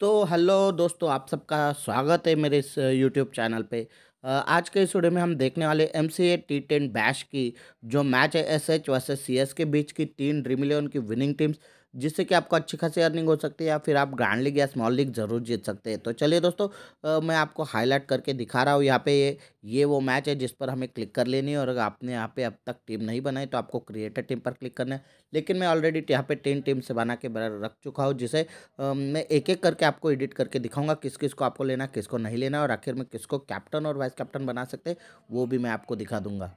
तो हेलो दोस्तों आप सबका स्वागत है मेरे इस यूट्यूब चैनल पे आज के इस वीडियो में हम देखने वाले M C A T ten Bash की जो मैच है S H versus C S के बीच की तीन ड्रीम इलेवन की विनिंग टीम्स जिससे कि आपको अच्छी खासी अर्निंग हो सकती है या फिर आप ग्रैंड लीग या स्मॉल लीग ज़रूर जीत सकते हैं तो चलिए दोस्तों आ, मैं आपको हाईलाइट करके दिखा रहा हूँ यहाँ पे ये ये वो मैच है जिस पर हमें क्लिक कर लेनी है और अगर आपने यहाँ पे अब तक टीम नहीं बनाई तो आपको क्रिएटर टीम पर क्लिक करना है लेकिन मैं ऑलरेडी यहाँ पे टीन टीम से बना के रख चुका हूँ जिसे मैं एक एक करके आपको एडिट करके दिखाऊंगा किस किस को आपको लेना किसको नहीं लेना और आखिर में किसको कैप्टन और वाइस कैप्टन बना सकते वो भी मैं आपको दिखा दूंगा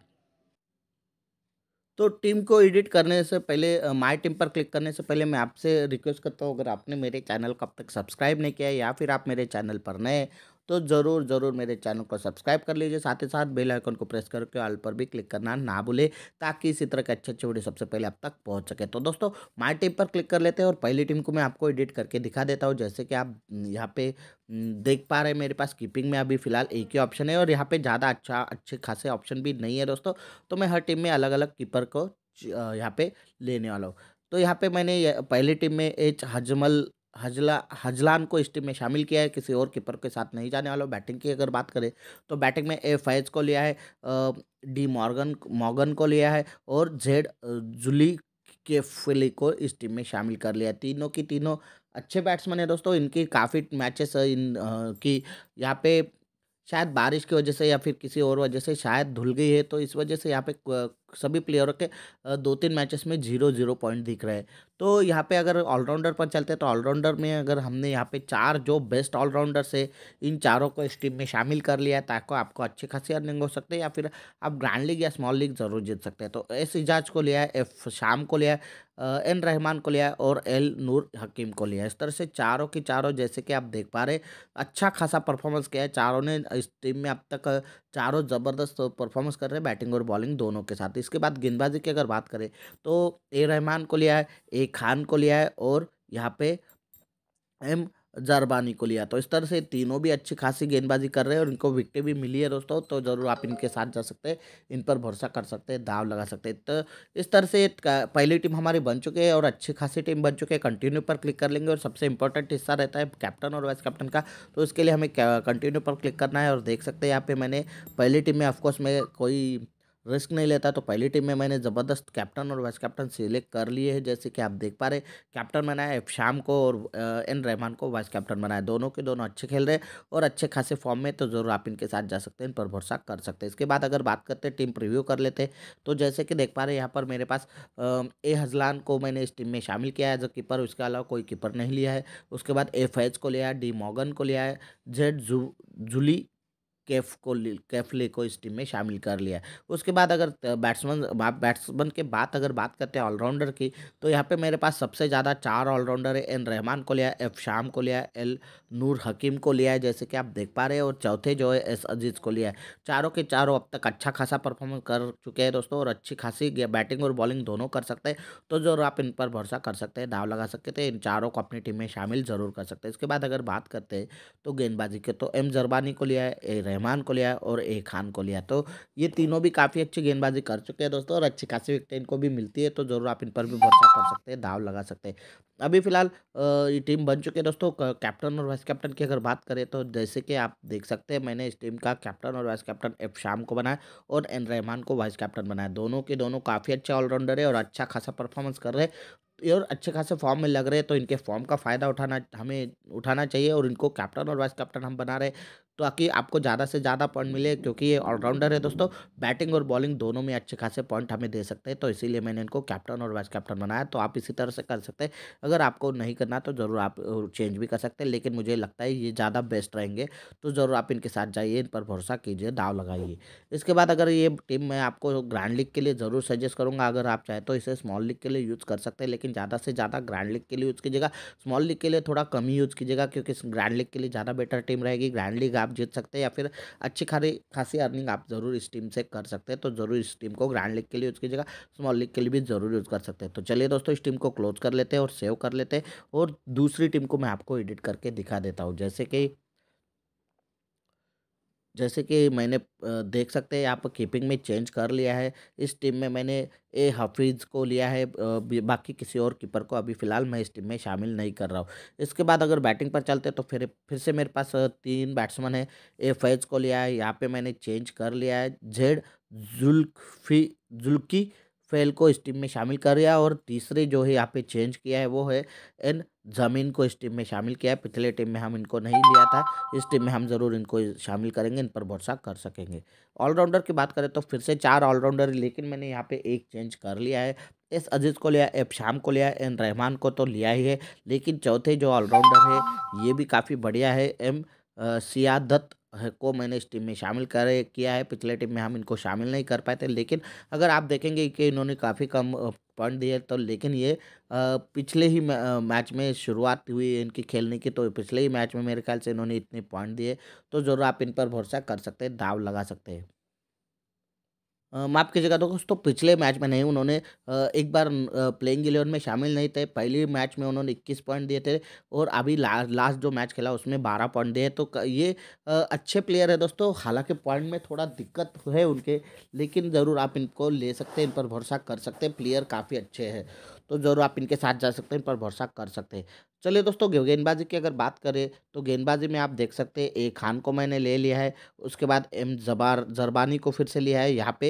तो टीम को एडिट करने से पहले माय टीम पर क्लिक करने से पहले मैं आपसे रिक्वेस्ट करता हूँ अगर आपने मेरे चैनल को अब तक सब्सक्राइब नहीं किया या फिर आप मेरे चैनल पर नए तो ज़रूर ज़रूर मेरे चैनल को सब्सक्राइब कर लीजिए साथ ही साथ बेल आइकन को प्रेस करके ऑल पर भी क्लिक करना ना भूले ताकि इसी तरह के अच्छे अच्छे वीडियो सबसे पहले आप तक पहुँच सके तो दोस्तों माई टीम पर क्लिक कर लेते हैं और पहली टीम को मैं आपको एडिट करके दिखा देता हूँ जैसे कि आप यहाँ पे देख पा रहे हैं मेरे पास कीपिंग में अभी फिलहाल एक ही ऑप्शन है और यहाँ पे ज़्यादा अच्छा अच्छे खासे ऑप्शन भी नहीं है दोस्तों तो मैं हर टीम में अलग अलग कीपर को यहाँ पे लेने वाला हूँ तो यहाँ पे मैंने पहली टीम में एच हजमल हजला हजलान को इस टीम में शामिल किया है किसी और कीपर के साथ नहीं जाने वाला बैटिंग की अगर बात करें तो बैटिंग में ए फैज को लिया है डी मॉर्गन मॉर्गन को लिया है और जेड जुली के फिली को इस टीम में शामिल कर लिया तीनों की तीनों अच्छे बैट्समैन है दोस्तों इनकी काफ़ी मैचेस इन की यहाँ पे शायद बारिश की वजह से या फिर किसी और वजह से शायद धुल गई है तो इस वजह से यहाँ पे सभी प्लेयरों के दो तीन मैचेस में जीरो जीरो पॉइंट दिख रहे हैं तो यहाँ पे अगर ऑलराउंडर पर चलते हैं तो ऑलराउंडर में अगर हमने यहाँ पे चार जो बेस्ट ऑलराउंडर से इन चारों को इस टीम में शामिल कर लिया है ताकि आपको अच्छी खासी अर्निंग हो सकती है या फिर आप ग्रैंड लीग या स्मॉल लीग ज़रूर जीत सकते हैं तो एस इजाज को लिया एफ शाम को लिया एन रहमान को लिया और एल नूर हकीम को लिया इस तरह से चारों के चारों जैसे कि आप देख पा रहे अच्छा खासा परफॉर्मेंस किया है चारों ने इस टीम में अब तक चारों ज़बरदस्त परफॉर्मेंस कर रहे हैं बैटिंग और बॉलिंग दोनों के साथ इसके बाद गेंदबाजी की अगर बात करें तो ए रहमान को लिया है ए खान को लिया है और यहाँ पे एम जारबानी को लिया तो इस तरह से तीनों भी अच्छी खासी गेंदबाजी कर रहे हैं और इनको विकटें भी मिली है दोस्तों तो ज़रूर आप इनके साथ जा सकते हैं इन पर भरोसा कर सकते हैं दाव लगा सकते हैं तो इस तरह से पहली टीम हमारी बन चुकी है और अच्छी खासी टीम बन चुकी है कंटिन्यू पर क्लिक कर लेंगे और सबसे इंपॉर्टेंट हिस्सा रहता है कैप्टन और वाइस कैप्टन का तो इसके लिए हमें कंटिन्यू पर क्लिक करना है और देख सकते हैं यहाँ पर मैंने पहली टीम में ऑफकोर्स मैं कोई रिस्क नहीं लेता तो पहली टीम में मैंने ज़बरदस्त कैप्टन और वाइस कैप्टन सिलेक्ट कर लिए हैं जैसे कि आप देख पा रहे कैप्टन बनाया एफ शाम को और एन रहमान को वाइस कैप्टन बनाया दोनों के दोनों अच्छे खेल रहे और अच्छे खासे फॉर्म में तो ज़रूर आप इनके साथ जा सकते हैं इन पर भरोसा कर सकते हैं इसके बाद अगर बात करते टीम प्रिव्यू कर लेते तो जैसे कि देख पा रहे यहाँ पर मेरे पास ए हजलान को मैंने इस टीम में शामिल किया है एज अ कीपर उसके अलावा कोई कीपर नहीं लिया है उसके बाद ए फैज को लिया है डी मॉगन को लिया है जेड जूली कैफ को कैफले को इस टीम में शामिल कर लिया है उसके बाद अगर बैट्समैन बैट्समैन के बाद अगर बात करते हैं ऑलराउंडर की तो यहाँ पे मेरे पास सबसे ज़्यादा चार ऑलराउंडर है एन रहमान को लिया एफ शाम को लिया एल नूर हकीम को लिया है जैसे कि आप देख पा रहे हैं और चौथे जो है एस अजीज़ को लिया है चारों के चारों अब तक अच्छा खासा परफॉर्मेंस कर चुके हैं दोस्तों और अच्छी खासी बैटिंग और बॉलिंग दोनों कर सकते हैं तो जरूर आप इन पर भरोसा कर सकते हैं दाव लगा सकते थे इन चारों को अपनी टीम में शामिल जरूर कर सकते हैं इसके बाद अगर बात करते हैं तो गेंदबाजी के तो एम जरबानी को लिया है रहमान को लिया और ए खान को लिया तो ये तीनों भी काफ़ी अच्छी गेंदबाजी कर चुके हैं दोस्तों और अच्छी खासी विकटें इनको भी मिलती है तो ज़रूर आप इन पर भी भरोसा कर सकते हैं दाव लगा सकते हैं अभी फिलहाल ये टीम बन चुकी है दोस्तों कैप्टन और वाइस कैप्टन की अगर बात करें तो जैसे कि आप देख सकते हैं मैंने इस टीम का कैप्टन और वाइस कैप्टन एफ शाम को बनाया और एन रहमान को वाइस कैप्टन बनाया दोनों के दोनों काफ़ी अच्छे ऑलराउंडर है और अच्छा खासा परफॉर्मेंस कर रहे हैं और अच्छे खासे फॉर्म में लग रहे हैं तो इनके फॉर्म का फ़ायदा उठाना हमें उठाना चाहिए और इनको कैप्टन और वाइस कैप्टन हम बना रहे ताकि आपको ज़्यादा से ज़्यादा पॉइंट मिले क्योंकि ये ऑलराउंडर है दोस्तों बैटिंग और बॉलिंग दोनों में अच्छे खासे पॉइंट हमें दे सकते हैं तो इसीलिए मैंने इनको कैप्टन और वाइस कैप्टन बनाया तो आप इसी तरह से कर सकते हैं अगर आपको नहीं करना तो ज़रूर आप चेंज भी कर सकते हैं लेकिन मुझे लगता है ये ज़्यादा बेस्ट रहेंगे तो ज़रूर आप इनके साथ जाइए इन पर भरोसा कीजिए दाव लगाइए इसके बाद अगर ये टीम मैं आपको ग्रैंड लीग के लिए ज़रूर सजेस्ट करूँगा अगर आप चाहे तो इसे स्मॉल लीग के लिए यूज़ कर सकते हैं लेकिन ज़्यादा से ज़्यादा ग्रैंड लीग के लिए यूज़ कीजिएगा स्मॉल लीग के लिए थोड़ा कम ही यूज़ कीजिएगा क्योंकि ग्रैंड लीग के लिए ज़्यादा बेटर टीम रहेगी ग्रैंड लीग आप जीत सकते हैं या फिर अच्छी खारी खासी अर्निंग आप ज़रूर इस टीम से कर सकते हैं तो ज़रूर इस टीम को ग्रैंड लीग के लिए यूज़ कीजिएगा स्मॉल लीग के लिए भी ज़रूर यूज़ कर सकते हैं तो चलिए दोस्तों इस टीम को क्लोज कर लेते हैं और सेव कर लेते हैं और दूसरी टीम को मैं आपको एडिट करके दिखा देता हूँ जैसे कि जैसे कि मैंने देख सकते हैं यहाँ पर कीपिंग में चेंज कर लिया है इस टीम में मैंने ए हफीज़ को लिया है बाकी किसी और कीपर को अभी फ़िलहाल मैं इस टीम में शामिल नहीं कर रहा हूँ इसके बाद अगर बैटिंग पर चलते तो फिर फिर से मेरे पास तीन बैट्समैन है ए फैज को लिया है यहाँ पे मैंने चेंज कर लिया है जेड जुल्फी जुल्की फेल को इस टीम में शामिल कर लिया और तीसरे जो है यहाँ पे चेंज किया है वो है एन ज़मीन को इस टीम में शामिल किया है पिछले टीम में हम इनको नहीं लिया था इस टीम में हम ज़रूर इनको शामिल करेंगे इन पर भरोसा कर सकेंगे ऑलराउंडर की बात करें तो फिर से चार ऑलराउंडर लेकिन मैंने यहाँ पे एक चेंज कर लिया है एस अजीज़ को लिया एफ शाम को लिया एन रहमान को तो लिया ही है लेकिन चौथे जो ऑलराउंडर है ये भी काफ़ी बढ़िया है एम सियादत्त को मैंने इस टीम में शामिल कर किया है पिछले टीम में हम इनको शामिल नहीं कर पाए थे लेकिन अगर आप देखेंगे कि इन्होंने काफ़ी कम पॉइंट दिए तो लेकिन ये पिछले ही मैच में शुरुआत हुई इनकी खेलने की तो पिछले ही मैच में मेरे ख्याल से इन्होंने इतने पॉइंट दिए तो ज़रूर आप इन पर भरोसा कर सकते हैं दाव लगा सकते हैं माफ़ कीजिएगा दोस्तों तो पिछले मैच में नहीं उन्होंने एक बार प्लेइंग इलेवन में शामिल नहीं थे पहले मैच में उन्होंने 21 पॉइंट दिए थे और अभी ला लास्ट जो मैच खेला उसमें 12 पॉइंट दिए तो ये अच्छे प्लेयर है दोस्तों हालांकि पॉइंट में थोड़ा दिक्कत है उनके लेकिन ज़रूर आप इनको ले सकते हैं इन पर भरोसा कर सकते हैं प्लेयर काफ़ी अच्छे हैं तो ज़रूर आप इनके साथ जा सकते हैं पर भरोसा कर सकते हैं चलिए दोस्तों गेंदबाजी की अगर बात करें तो गेंदबाजी में आप देख सकते हैं ए खान को मैंने ले लिया है उसके बाद एम जबार जरबानी को फिर से लिया है यहाँ पे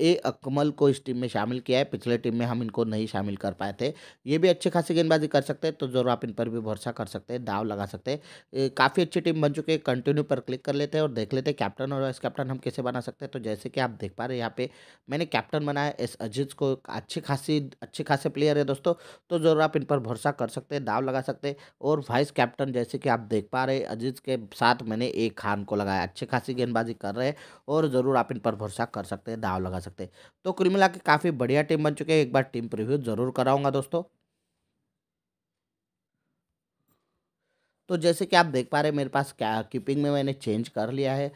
ए अकमल को इस टीम में शामिल किया है पिछले टीम में हम इनको नहीं शामिल कर पाए थे ये भी अच्छी खासी गेंदबाजी कर सकते हैं तो ज़रूर आप इन पर भी भरोसा कर सकते हैं दाव लगा सकते हैं काफ़ी अच्छी टीम बन चुकी है कंटिन्यू पर क्लिक कर लेते हैं और देख लेते हैं कैप्टन और वाइस कैप्टन हम कैसे बना सकते हैं तो जैसे कि आप देख पा रहे हैं यहाँ पे मैंने कैप्टन बनाया एस अजीज को अच्छी खासी अच्छे खासे प्लेयर है दोस्तों तो ज़रूर आप इन पर भरोसा कर सकते हैं दाव लगा सकते हैं और वाइस कैप्टन जैसे कि आप देख पा रहे अजीज के साथ मैंने एक खान को लगाया अच्छी खासी गेंदबाजी कर रहे हैं और ज़रूर आप इन पर भरोसा कर सकते हैं दाव लगा सकते हैं तो कुल मिला काफ़ी बढ़िया टीम बन चुके हैं एक बार टीम प्रिव्यू ज़रूर कराऊंगा दोस्तों तो जैसे कि आप देख पा रहे हैं मेरे पास क्या कीपिंग में मैंने चेंज कर लिया है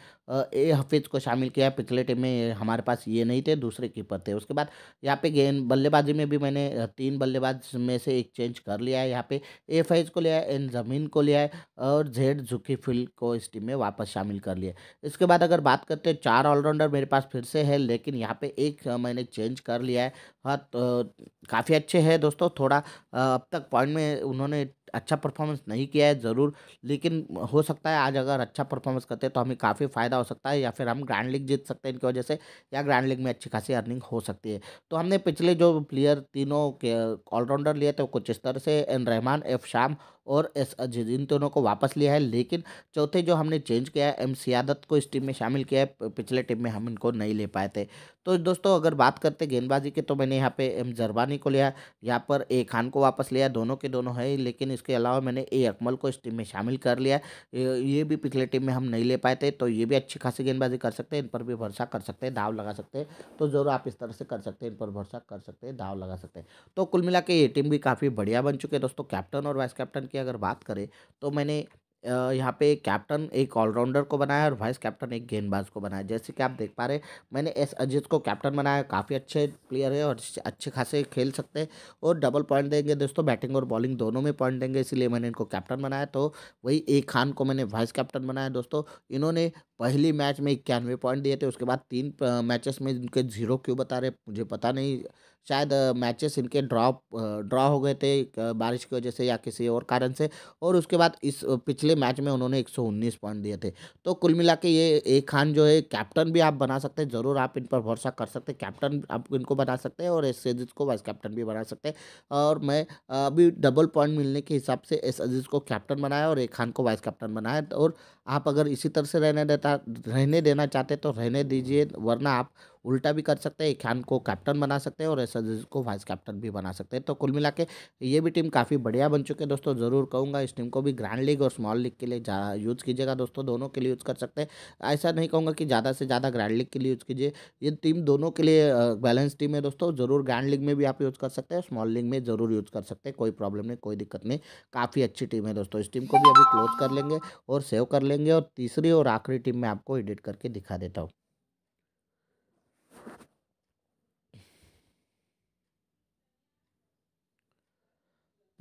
ए हफीज़ को शामिल किया पिछले टीम में हमारे पास ये नहीं थे दूसरे कीपर थे उसके बाद यहाँ पे गेंद बल्लेबाजी में भी मैंने तीन बल्लेबाज में से एक चेंज कर लिया है यहाँ पे ए फैज को लिया है एन ज़मीन को लिया है और जेड फिल को इस टीम में वापस शामिल कर लिया इसके बाद अगर बात करते हैं चार ऑलराउंडर मेरे पास फिर से है लेकिन यहाँ पर एक मैंने चेंज कर लिया है हाँ तो काफ़ी अच्छे है दोस्तों थोड़ा अब तक पॉइंट में उन्होंने अच्छा परफॉर्मेंस नहीं किया है ज़रूर लेकिन हो सकता है आज अगर अच्छा परफॉर्मेंस करते हैं तो हमें काफ़ी फ़ायदा हो सकता है या फिर हम ग्रैंड लीग जीत सकते हैं इनकी वजह से या ग्रैंड लीग में अच्छी खासी अर्निंग हो सकती है तो हमने पिछले जो प्लेयर तीनों के ऑलराउंडर लिए थे कुछ इस तरह से एन रहमान एफ शाम और एस अजीज इन दोनों को वापस लिया है लेकिन चौथे जो हमने चेंज किया है एम सियादत को इस टीम में शामिल किया है पिछले टीम में हम इनको नहीं ले पाए थे तो दोस्तों अगर बात करते गेंदबाजी की तो मैंने यहाँ पे एम जरबानी को लिया यहाँ पर ए खान को वापस लिया दोनों के दोनों है लेकिन इसके अलावा मैंने ए अकमल को इस टीम में शामिल कर लिया ये भी पिछले टीम में हम नहीं ले पाए थे तो ये भी अच्छी खासी गेंदबाजी कर सकते हैं इन पर भी भरोसा कर सकते हैं दाव लगा सकते हैं तो ज़रूर आप इस तरह से कर सकते हैं इन पर भरोसा कर सकते हैं दाव लगा सकते हैं तो कुल मिला ये टीम भी काफ़ी बढ़िया बन चुके हैं दोस्तों कैप्टन और वाइस कैप्टन के की अगर बात करें तो मैंने यहाँ पे कैप्टन एक ऑलराउंडर को बनाया और वाइस कैप्टन एक गेंदबाज को बनाया जैसे कि आप देख पा रहे मैंने एस अजीत को कैप्टन बनाया काफ़ी अच्छे प्लेयर है और अच्छे खासे खेल सकते हैं और डबल पॉइंट देंगे दोस्तों बैटिंग और बॉलिंग दोनों में पॉइंट देंगे इसीलिए मैंने इनको कैप्टन बनाया तो वही ए खान को मैंने वाइस कैप्टन बनाया दोस्तों इन्होंने पहली मैच में इक्यानवे पॉइंट दिए थे उसके बाद तीन मैचेस में इनके जीरो क्यों बता रहे मुझे पता नहीं शायद मैचेस इनके ड्रॉप ड्रॉ हो गए थे बारिश की वजह से या किसी और कारण से और उसके बाद इस पिछले मैच में उन्होंने 119 पॉइंट दिए थे तो कुल मिला के ये ए खान जो है कैप्टन भी आप बना सकते हैं ज़रूर आप इन पर भरोसा कर सकते हैं कैप्टन आप इनको बना सकते हैं और एस अजीज़ को वाइस कैप्टन भी बना सकते हैं और मैं अभी डबल पॉइंट मिलने के हिसाब से एस अजीज़ को कैप्टन बनाया और ए खान को वाइस कैप्टन बनाया और आप अगर इसी तरह से रहने देता रहने देना चाहते तो रहने दीजिए वरना आप उल्टा भी कर सकते हैं ख्यान को कैप्टन बना सकते हैं और एस को वाइस कैप्टन भी बना सकते हैं तो कुल मिला के ये भी टीम काफ़ी बढ़िया बन चुके हैं दोस्तों ज़रूर कहूँगा इस टीम को भी ग्रैंड लीग और स्मॉल लीग के लिए यूज़ कीजिएगा दोस्तों दोनों के लिए यूज़ कर सकते हैं ऐसा नहीं कहूँगा कि ज़्यादा से ज़्यादा ग्रैंड लीग के लिए यूज़ कीजिए ये टीम दोनों के लिए बैलेंस टीम है दोस्तों ज़रूर ग्रैंड लीग में भी आप यूज़ कर सकते हैं स्मॉल लीग में ज़रूर यूज़ कर सकते हैं कोई प्रॉब्लम नहीं कोई दिक्कत नहीं काफ़ी अच्छी टीम है दोस्तों इस टीम को भी अभी क्लोज कर लेंगे और सेव कर लेंगे और तीसरी और आखिरी टीम में आपको एडिट करके दिखा देता हूँ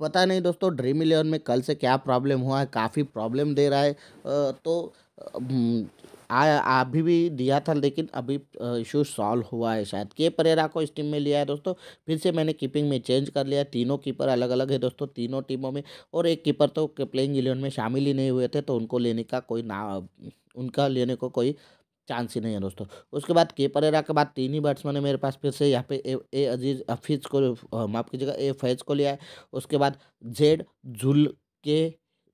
पता नहीं दोस्तों ड्रीम इलेवन में कल से क्या प्रॉब्लम हुआ है काफ़ी प्रॉब्लम दे रहा है तो अभी भी दिया था लेकिन अभी इशू सॉल्व हुआ है शायद के परेरा को इस टीम में लिया है दोस्तों फिर से मैंने कीपिंग में चेंज कर लिया तीनों कीपर अलग अलग है दोस्तों तीनों टीमों में और एक कीपर तो प्लेइंग इलेवन में शामिल ही नहीं हुए थे तो उनको लेने का कोई ना उनका लेने को कोई चांस ही नहीं है दोस्तों उसके बाद के परेरा के बाद तीन ही बैट्समैन है मेरे पास फिर से यहाँ पे ए, ए अजीज हफीज़ को माफ़ कीजिएगा ए फैज को लिया है उसके बाद जेड झुल के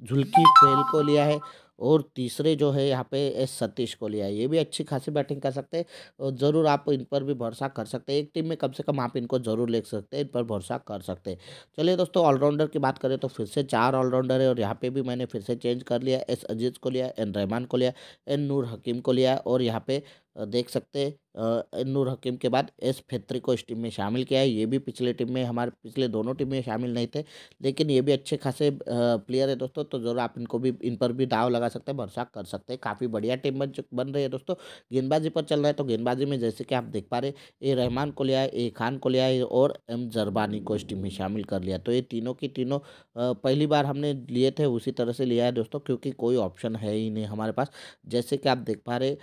झुलकी फेल को लिया है और तीसरे जो है यहाँ पे एस सतीश को लिया ये भी अच्छी खासी बैटिंग कर सकते हैं और ज़रूर आप इन पर भी भरोसा कर सकते हैं एक टीम में कम से कम आप इनको ज़रूर ले सकते हैं इन पर भरोसा कर सकते हैं चलिए दोस्तों ऑलराउंडर की बात करें तो फिर से चार ऑलराउंडर है और यहाँ पर भी मैंने फिर से चेंज कर लिया एस अजीज़ को लिया एन रहमान को लिया एन नूर हकीम को लिया और यहाँ पर देख सकते नूर हकीम के बाद एस फेत्री को इस टीम में शामिल किया है ये भी पिछले टीम में हमारे पिछले दोनों टीम में शामिल नहीं थे लेकिन ये भी अच्छे खासे प्लेयर है दोस्तों तो ज़रूर आप इनको भी इन पर भी दाव लगा सकते हैं भरोसा कर सकते हैं काफ़ी बढ़िया टीम बन बन रही है दोस्तों गेंदबाजी पर चल रहा है तो गेंदबाजी में जैसे कि आप देख पा रहे ए रहमान को लिया ए खान को लिया और एम जरबानी को इस टीम में शामिल कर लिया तो ये तीनों की तीनों पहली बार हमने लिए थे उसी तरह से लिया है दोस्तों क्योंकि कोई ऑप्शन है ही नहीं हमारे पास जैसे कि आप देख पा रहे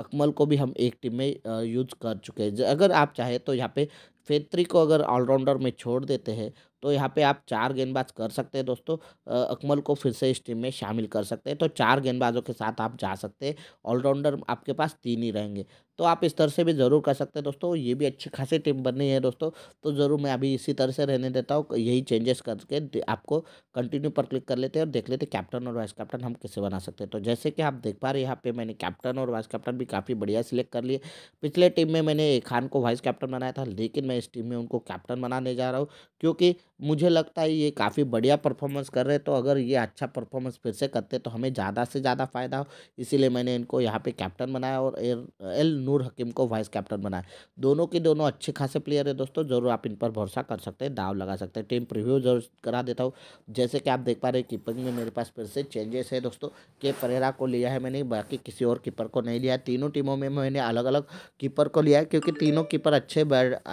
अकमल को भी हम एक टीम में यूज कर चुके हैं अगर आप चाहें तो यहाँ पे फेत्री को अगर ऑलराउंडर में छोड़ देते हैं तो यहाँ पे आप चार गेंदबाज कर सकते हैं दोस्तों अकमल को फिर से इस टीम में शामिल कर सकते हैं तो चार गेंदबाजों के साथ आप जा सकते हैं ऑलराउंडर आपके पास तीन ही रहेंगे तो आप इस तरह से भी ज़रूर कर सकते हैं दोस्तों ये भी अच्छी खासी टीम बनी है दोस्तों तो ज़रूर मैं अभी इसी तरह से रहने देता हूँ यही चेंजेस करके आपको कंटिन्यू पर क्लिक कर लेते हैं और देख लेते हैं कैप्टन और वाइस कैप्टन हम कैसे बना सकते हैं तो जैसे कि आप देख पा रहे यहाँ पे मैंने कैप्टन और वाइस कैप्टन भी काफ़ी बढ़िया सिलेक्ट कर लिए पिछले टीम में मैंने खान को वाइस कैप्टन बनाया था लेकिन मैं इस टीम में उनको कैप्टन बनाने जा रहा हूँ क्योंकि मुझे लगता है ये काफ़ी बढ़िया परफॉर्मेंस कर रहे हैं तो अगर ये अच्छा परफॉर्मेंस फिर से करते तो हमें ज़्यादा से ज़्यादा फ़ायदा हो इसीलिए मैंने इनको यहाँ पे कैप्टन बनाया और एर एल नूर हकीम को वाइस कैप्टन बनाया दोनों के दोनों अच्छे खासे प्लेयर है दोस्तों ज़रूर आप इन पर भरोसा कर सकते हैं दाव लगा सकते हैं टीम प्रिव्यू जरूर करा देता हूँ जैसे कि आप देख पा रहे कीपिंग में मेरे पास फिर से चेंजेस है दोस्तों के परेरा को लिया है मैंने बाकी किसी और कीपर को नहीं लिया तीनों टीमों में मैंने अलग अलग कीपर को लिया है क्योंकि तीनों कीपर अच्छे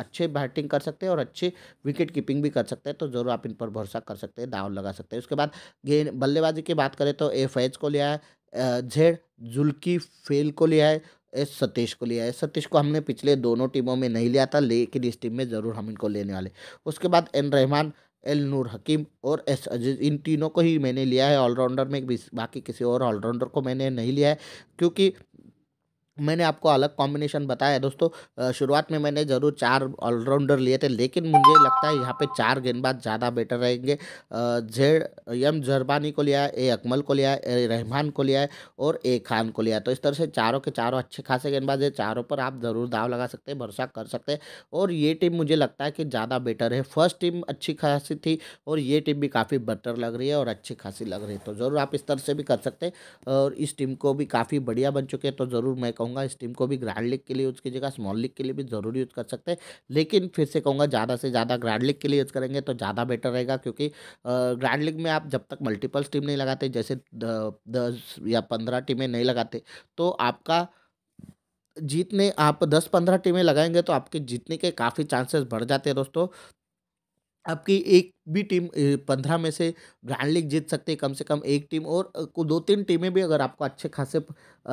अच्छे बैटिंग कर सकते हैं और अच्छी विकेट कीपिंग भी कर सकते हैं तो ज़रूर आप इन पर भरोसा कर सकते हैं दाव लगा सकते हैं उसके बाद गेंद बल्लेबाजी की बात करें तो ए फैज को लिया है झेड जुल्की फेल को लिया है एस सतीश को लिया है सतीश को हमने पिछले दोनों टीमों में नहीं लिया था लेकिन इस टीम में ज़रूर हम इनको लेने वाले उसके बाद एन रहमान एल नूर हकीम और एस अजीज इन तीनों को ही मैंने लिया है ऑलराउंडर में बाकी किसी और ऑलराउंडर को मैंने नहीं लिया है क्योंकि मैंने आपको अलग कॉम्बिनेशन बताया दोस्तों शुरुआत में मैंने ज़रूर चार ऑलराउंडर लिए थे लेकिन मुझे लगता है यहाँ पे चार गेंदबाज ज़्यादा बेटर रहेंगे जेड यम जरबानी को लिया ए अकमल को लिया ए रहमान को लिया है और ए खान को लिया तो इस तरह से चारों के चारों अच्छे खासे गेंदबाज है चारों पर आप ज़रूर दाव लगा सकते हैं भरोसा कर सकते हैं और ये टीम मुझे लगता है कि ज़्यादा बेटर है फर्स्ट टीम अच्छी खासी थी और ये टीम भी काफ़ी बेटर लग रही है और अच्छी खासी लग रही है तो ज़रूर आप इस तरह से भी कर सकते हैं और इस टीम को भी काफ़ी बढ़िया बन चुके हैं तो ज़रूर मैं कहूँ कहूँगा इस टीम को भी ग्रैंड लीग के लिए यूज़ कीजिएगा स्मॉल लीग के लिए भी ज़रूर यूज़ कर सकते हैं लेकिन फिर से कहूँगा ज़्यादा से ज़्यादा ग्रैंड लीग के लिए यूज़ करेंगे तो ज़्यादा बेटर रहेगा क्योंकि ग्रैंड लीग में आप जब तक मल्टीपल्स टीम नहीं लगाते जैसे दस या पंद्रह टीमें नहीं लगाते तो आपका जीतने आप दस पंद्रह टीमें लगाएंगे तो आपके जीतने के काफ़ी चांसेस बढ़ जाते हैं दोस्तों आपकी एक भी टीम पंद्रह में से ग्रैंड लीग जीत सकते कम से कम एक टीम और दो तीन टीमें भी अगर आपको अच्छे खासे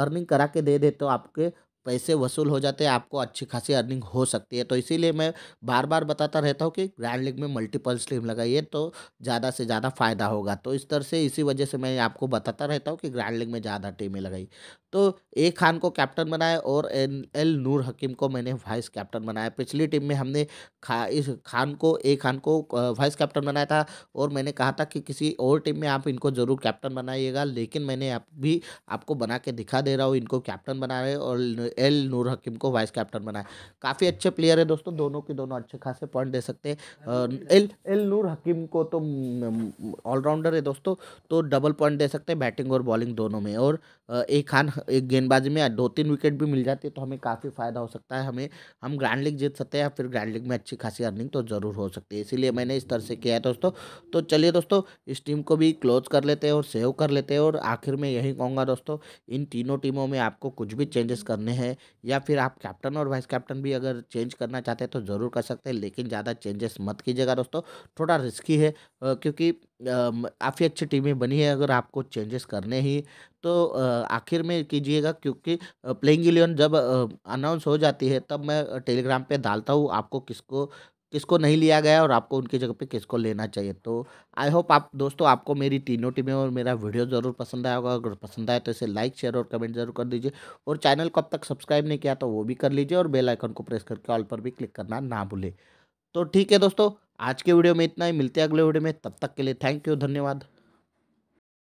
अर्निंग करा के दे दे तो आपके पैसे वसूल हो जाते हैं आपको अच्छी खासी अर्निंग हो सकती है तो इसीलिए मैं बार बार बताता रहता हूँ कि ग्रैंड लीग में मल्टीपल्स टीम लगाइए तो ज़्यादा से ज़्यादा फ़ायदा होगा तो इस तरह से इसी वजह से मैं आपको बताता रहता हूँ कि ग्रैंड लीग में ज़्यादा टीमें लगाई तो ए खान को कैप्टन बनाया और एन एल नूर हकीम को मैंने वाइस कैप्टन बनाया पिछली टीम में हमने खा इस खान को ए खान को वाइस कैप्टन बनाया था और मैंने कहा था कि किसी और टीम में आप इनको ज़रूर कैप्टन बनाइएगा लेकिन मैंने आप भी आपको बना के दिखा दे रहा हूँ इनको कैप्टन बना रहे और एल नूर हकीम को वाइस कैप्टन बनाया काफ़ी अच्छे प्लेयर है दोस्तों दोनों के दोनों अच्छे खासे पॉइंट दे सकते हैं हाँ, एल एल नूर हकीम को तो ऑलराउंडर है दोस्तों तो डबल पॉइंट दे सकते हैं बैटिंग और बॉलिंग दोनों में और एक खान एक गेंदबाजी में दो तीन विकेट भी मिल जाती है तो हमें काफ़ी फ़ायदा हो सकता है हमें हम ग्रैंड लीग जीत सकते हैं या फिर ग्रैंड लीग में अच्छी खासी अर्निंग तो ज़रूर हो सकती है इसीलिए मैंने इस तरह से किया है दोस्तों तो चलिए दोस्तों इस टीम को भी क्लोज कर लेते हैं और सेव कर लेते हैं और आखिर में यही कहूँगा दोस्तों इन तीनों टीमों में आपको कुछ भी चेंजेस करने हैं या फिर आप कैप्टन और वाइस कैप्टन भी अगर चेंज करना चाहते हैं तो ज़रूर कर सकते हैं लेकिन ज़्यादा चेंजेस मत कीजिएगा दोस्तों थोड़ा रिस्की है क्योंकि काफ़ी अच्छी टीमें बनी है अगर आपको चेंजेस करने ही तो आखिर में कीजिएगा क्योंकि प्लेइंग इलेवन जब अनाउंस हो जाती है तब मैं टेलीग्राम पे डालता हूँ आपको किसको किसको नहीं लिया गया और आपको उनकी जगह पे किसको लेना चाहिए तो आई होप आप दोस्तों आपको मेरी तीनों टीमें और मेरा वीडियो ज़रूर पसंद आया होगा अगर पसंद आए तो इसे लाइक शेयर और कमेंट जरूर कर दीजिए और चैनल को अब तक सब्सक्राइब नहीं किया तो वो भी कर लीजिए और बेलाइकन को प्रेस करके ऑल पर भी क्लिक करना ना भूलें तो ठीक है दोस्तों आज के वीडियो में इतना ही मिलते हैं अगले वीडियो में तब तक के लिए थैंक यू धन्यवाद